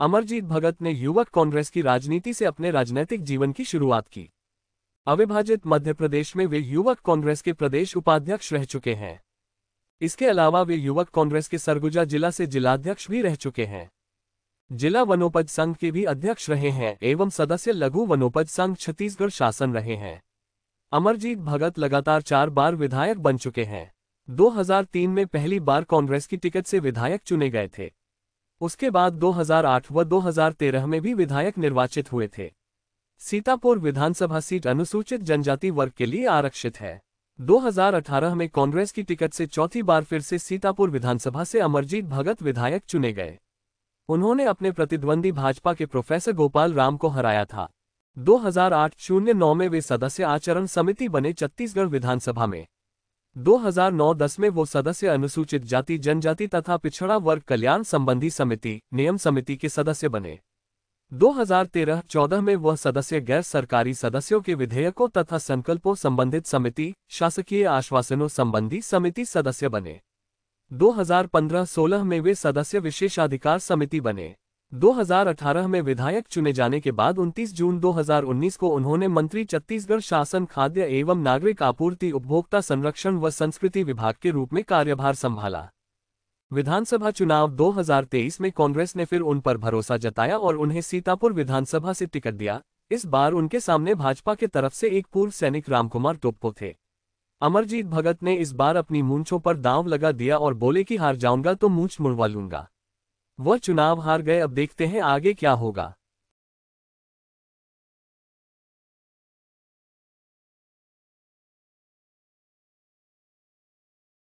अमरजीत भगत ने युवक कांग्रेस की राजनीति से अपने राजनीतिक जीवन की शुरुआत की अविभाजित मध्य प्रदेश में वे युवक कांग्रेस के प्रदेश उपाध्यक्ष रह चुके हैं इसके अलावा वे युवक कांग्रेस के सरगुजा जिला से जिलाध्यक्ष भी रह चुके हैं जिला वनोपज संघ के भी अध्यक्ष रहे हैं एवं सदस्य लघु वनोपज संघ छत्तीसगढ़ शासन रहे हैं अमरजीत भगत लगातार चार बार विधायक बन चुके हैं 2003 में पहली बार कांग्रेस की टिकट से विधायक चुने गए थे उसके बाद 2008 व 2013 में भी विधायक निर्वाचित हुए थे सीतापुर विधानसभा सीट अनुसूचित जनजाति वर्ग के लिए आरक्षित है 2018 में कांग्रेस की टिकट से चौथी बार फिर से सीतापुर विधानसभा से अमरजीत भगत विधायक चुने गए उन्होंने अपने प्रतिद्वंदी भाजपा के प्रोफेसर गोपाल राम को हराया था 2008 शून्य नौ में वे सदस्य आचरण समिति बने छत्तीसगढ़ विधानसभा में 2009-10 में वो सदस्य अनुसूचित जाति जनजाति तथा पिछड़ा वर्ग कल्याण संबंधी समिति नियम समिति के सदस्य बने 2013-14 में वह सदस्य गैर सरकारी सदस्यों के विधेयकों तथा संकल्पों संबंधित समिति शासकीय आश्वासनों संबंधी समिति सदस्य बने 2015-16 में वे सदस्य विशेषाधिकार समिति बने 2018 में विधायक चुने जाने के बाद 29 जून 2019 को उन्होंने मंत्री छत्तीसगढ़ शासन खाद्य एवं नागरिक आपूर्ति उपभोक्ता संरक्षण व संस्कृति विभाग के रूप में कार्यभार संभाला विधानसभा चुनाव 2023 में कांग्रेस ने फिर उन पर भरोसा जताया और उन्हें सीतापुर विधानसभा से टिकट दिया इस बार उनके सामने भाजपा के तरफ से एक पूर्व सैनिक रामकुमार टोप्पो थे अमरजीत भगत ने इस बार अपनी मूंछों पर दांव लगा दिया और बोले कि हार जाऊंगा तो मूंछ मुड़वा लूंगा वह चुनाव हार गए अब देखते हैं आगे क्या होगा